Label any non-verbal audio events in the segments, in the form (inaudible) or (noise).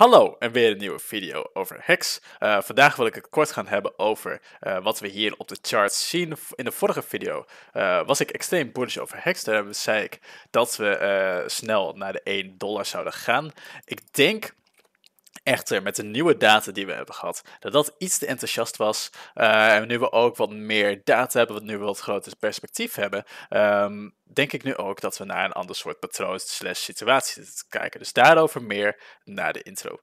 Hallo en weer een nieuwe video over hacks. Eh, vandaag wil ik het kort gaan hebben over eh, wat we hier op de charts zien. In de vorige video eh, was ik extreem bullish over hacks. Daar zei ik dat we snel naar de 1 dollar zouden gaan. Ik denk echter met de nieuwe data die we hebben gehad, dat dat iets te enthousiast was. Eh, en nu we ook wat meer data hebben, wat nu we wat groter perspectief hebben, ehm, denk ik nu ook dat we naar een ander soort patroon slash situatie zitten te kijken. Dus daarover meer naar de intro.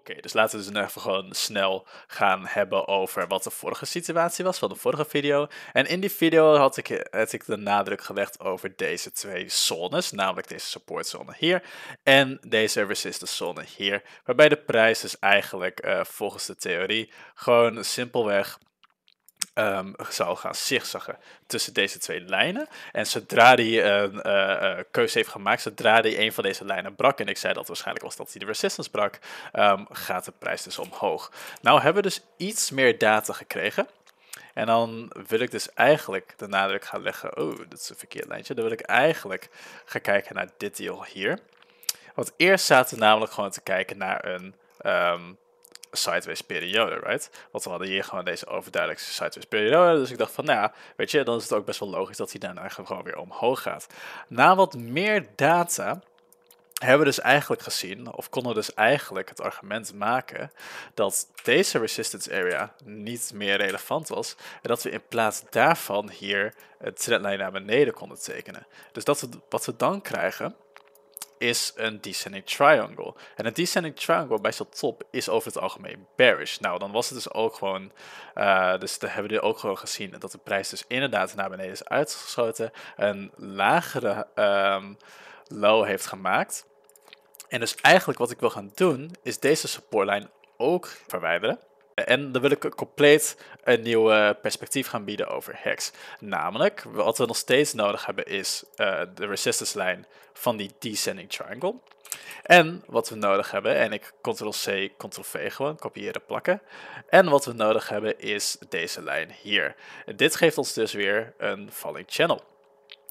Oké, dus laten we dus even gewoon snel gaan hebben over wat de vorige situatie was van de vorige video. En in die video had ik, had ik de nadruk gelegd over deze twee zones, namelijk deze supportzone hier en deze resistance zone hier, waarbij de prijs dus eigenlijk eh, volgens de theorie gewoon simpelweg Um, zou gaan zigzaggen tussen deze twee lijnen. En zodra hij een uh, keuze heeft gemaakt, zodra hij een van deze lijnen brak, en ik zei dat waarschijnlijk was dat hij de resistance brak, ehm, gaat de prijs dus omhoog. Nou hebben we dus iets meer data gekregen. En dan wil ik dus eigenlijk de nadruk gaan leggen. Oh, dat is een verkeerd lijntje. Dan wil ik eigenlijk gaan kijken naar dit deel hier. Want eerst zaten we namelijk gewoon te kijken naar een ehm, sideways periode, right? Want we hadden hier gewoon deze overduidelijke sideways periode. Dus ik dacht van, nou ja, weet je, dan is het ook best wel logisch dat hij daarna gewoon weer omhoog gaat. Na wat meer data hebben we dus eigenlijk gezien, of konden we dus eigenlijk het argument maken dat deze resistance area niet meer relevant was en dat we in plaats daarvan hier het trendlijn naar beneden konden tekenen. Dus dat we, wat we dan krijgen is een descending triangle. En een descending triangle bij zo'n top is over het algemeen bearish. Nou, dan was het dus ook gewoon, uh, dus dan hebben we ook gewoon gezien dat de prijs dus inderdaad naar beneden is uitgeschoten. Een lagere ehm, low heeft gemaakt. En dus eigenlijk wat ik wil gaan doen, is deze supportlijn ook verwijderen. En dan wil ik compleet een nieuw eh, perspectief gaan bieden over hex. Namelijk, wat we nog steeds nodig hebben is eh, de resistance lijn van die descending triangle. En wat we nodig hebben, en ik ctrl-c, ctrl-v gewoon, kopiëren, plakken. En wat we nodig hebben is deze lijn hier. dit geeft ons dus weer een falling channel.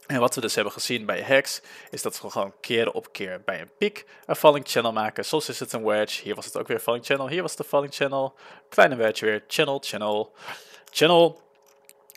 En wat we dus hebben gezien bij Hex, is dat we gewoon keer op keer bij een piek een falling channel maken. Soms is het een wedge, hier was het ook weer falling channel, hier was de falling channel, kleine wedge weer, channel, channel, channel.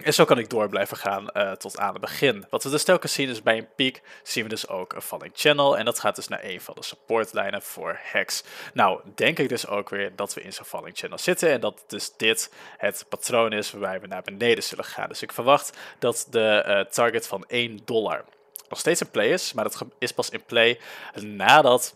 En zo kan ik door blijven gaan eh, tot aan het begin. Wat we dus telkens zien is bij een piek zien we dus ook een falling channel. En dat gaat dus naar een van de supportlijnen voor Hex. Nou, denk ik dus ook weer dat we in zo'n falling channel zitten. En dat dus dit het patroon is waarbij we naar beneden zullen gaan. Dus ik verwacht dat de eh, target van 1 dollar nog steeds in play is. Maar dat is pas in play nadat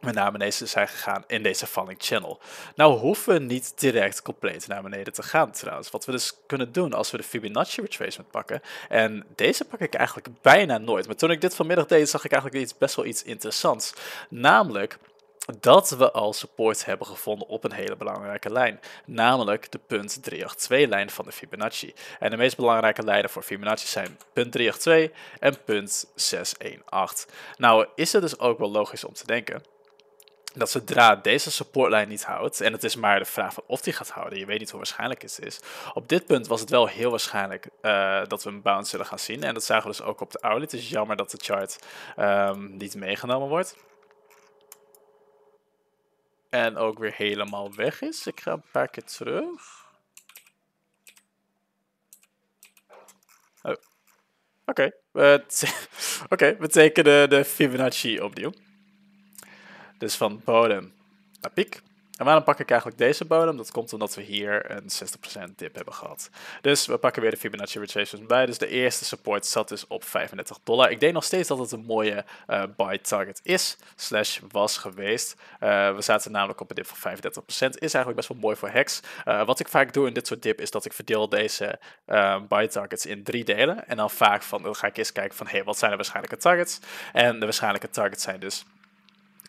we naar beneden zijn gegaan in deze Falling Channel. Nou hoeven we niet direct compleet naar beneden te gaan trouwens. Wat we dus kunnen doen als we de Fibonacci retracement pakken. En deze pak ik eigenlijk bijna nooit. Maar toen ik dit vanmiddag deed zag ik eigenlijk iets, best wel iets interessants. Namelijk dat we al support hebben gevonden op een hele belangrijke lijn, namelijk de punt 382-lijn van de Fibonacci. En de meest belangrijke lijnen voor Fibonacci zijn punt 382 en punt 618. Nou is het dus ook wel logisch om te denken dat zodra deze supportlijn niet houdt, en het is maar de vraag van of die gaat houden, je weet niet hoe waarschijnlijk het is. Op dit punt was het wel heel waarschijnlijk eh, dat we een bounce zullen gaan zien. En dat zagen we dus ook op de oude. Het is jammer dat de chart ehm, niet meegenomen wordt. En ook weer helemaal weg is. Ik ga een paar keer terug. Oh. Oké, we, (laughs) okay. we tekenen de Fibonacci opnieuw. Dus van bodem naar piek. En waarom pak ik eigenlijk deze bodem? Dat komt omdat we hier een 60% dip hebben gehad. Dus we pakken weer de Fibonacci retracement bij. Dus de eerste support zat dus op 35 dollar. Ik denk nog steeds dat het een mooie eh, buy target is, slash was geweest. Eh, we zaten namelijk op een dip van 35%. Is eigenlijk best wel mooi voor hacks. Eh, wat ik vaak doe in dit soort dip is dat ik verdeel deze buy targets in drie delen. En dan vaak van, dan ga ik eerst kijken van, hé, hey, wat zijn de waarschijnlijke targets? En de waarschijnlijke targets zijn dus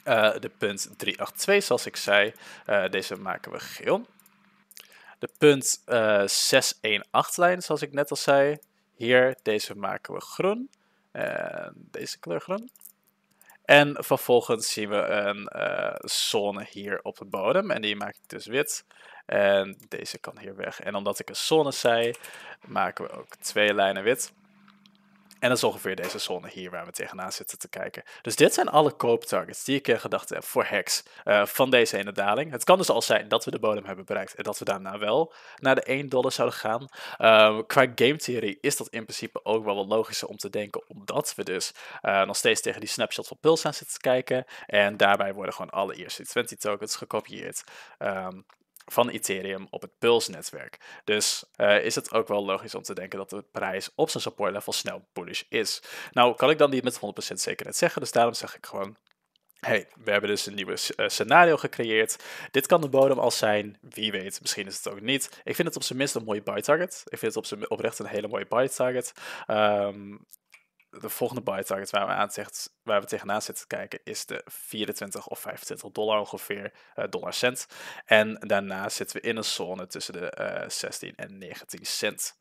eh, de punt 382, zoals ik zei, eh, deze maken we geel. De punt 618-lijn, eh, zoals ik net al zei, hier, deze maken we groen. En deze kleur groen. En vervolgens zien we een zone hier op de bodem en die maak ik dus wit. En deze kan hier weg. En omdat ik een zone zei, maken we ook twee lijnen wit. En dat is ongeveer deze zone hier waar we tegenaan zitten te kijken. Dus dit zijn alle kooptargets die ik in gedachten heb voor hacks eh, van deze ene daling. Het kan dus al zijn dat we de bodem hebben bereikt en dat we daarna wel naar de 1 dollar zouden gaan. Ehm, qua qua theory is dat in principe ook wel wat logischer om te denken, omdat we dus eh, nog steeds tegen die snapshot van Pulse aan zitten te kijken. En daarbij worden gewoon alle ERC20 tokens gekopieerd. Ehm, van Ethereum op het Pulse-netwerk. Dus eh, is het ook wel logisch om te denken dat de prijs op zijn support level snel bullish is. Nou, kan ik dan niet met 100% zekerheid zeggen, dus daarom zeg ik gewoon hey, we hebben dus een nieuw eh, scenario gecreëerd. Dit kan de bodem al zijn. Wie weet, misschien is het ook niet. Ik vind het op zijn minst een mooie buy target. Ik vind het op zijn oprecht een hele mooie buy target. Um, de volgende buy target waar we, aan waar we tegenaan zitten te kijken is de 24 of 25 dollar ongeveer, eh, dollar cent. En daarna zitten we in een zone tussen de 16 eh, en 19 cent.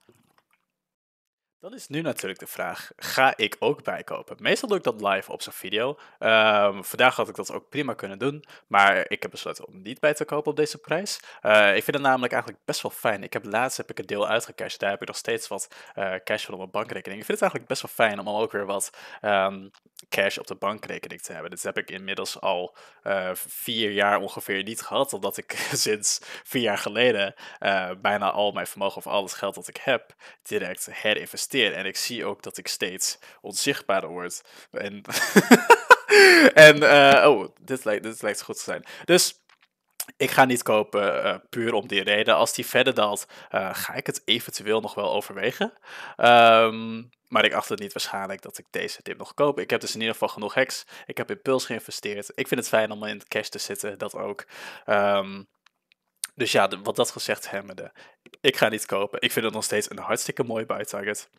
Dan is nu natuurlijk de vraag, ga ik ook bijkopen? Meestal doe ik dat live op zo'n video. Ehm, vandaag had ik dat ook prima kunnen doen, maar ik heb besloten om niet bij te kopen op deze prijs. Eh, ik vind het namelijk eigenlijk best wel fijn. Ik heb laatst heb ik een deel uitgecashed, daar heb ik nog steeds wat eh, cash van op mijn bankrekening. Ik vind het eigenlijk best wel fijn om al ook weer wat ehm, cash op de bankrekening te hebben. Dit heb ik inmiddels al eh, vier jaar ongeveer niet gehad, omdat ik (laughs) sinds vier jaar geleden bijna al mijn vermogen of al het geld dat ik heb direct herinvesteerd. En ik zie ook dat ik steeds onzichtbaarder word. En, (laughs) en eh, oh, dit lijkt, dit lijkt goed te zijn. Dus ik ga niet kopen eh, puur om die reden. Als die verder daalt, eh, ga ik het eventueel nog wel overwegen. Ehm, maar ik acht het niet waarschijnlijk dat ik deze tip nog koop. Ik heb dus in ieder geval genoeg heks. Ik heb in Pulse geïnvesteerd. Ik vind het fijn om in cash te zitten, dat ook. Ehm, dus ja, wat dat gezegd hebbende, ik ga niet kopen. Ik vind het nog steeds een hartstikke mooi buy target.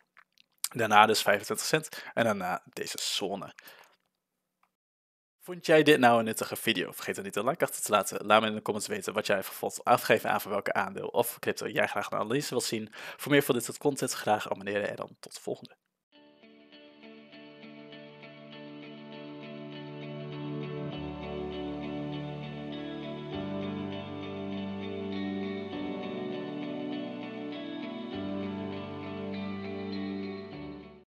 Daarna dus 25 cent en daarna deze zone. Vond jij dit nou een nuttige video? Vergeet dan niet een like achter te laten. Laat me in de comments weten wat jij vervolgens afgeven aan voor welke aandeel of crypto jij graag een analyse wilt zien. Voor meer van dit soort content graag abonneren en dan tot de volgende.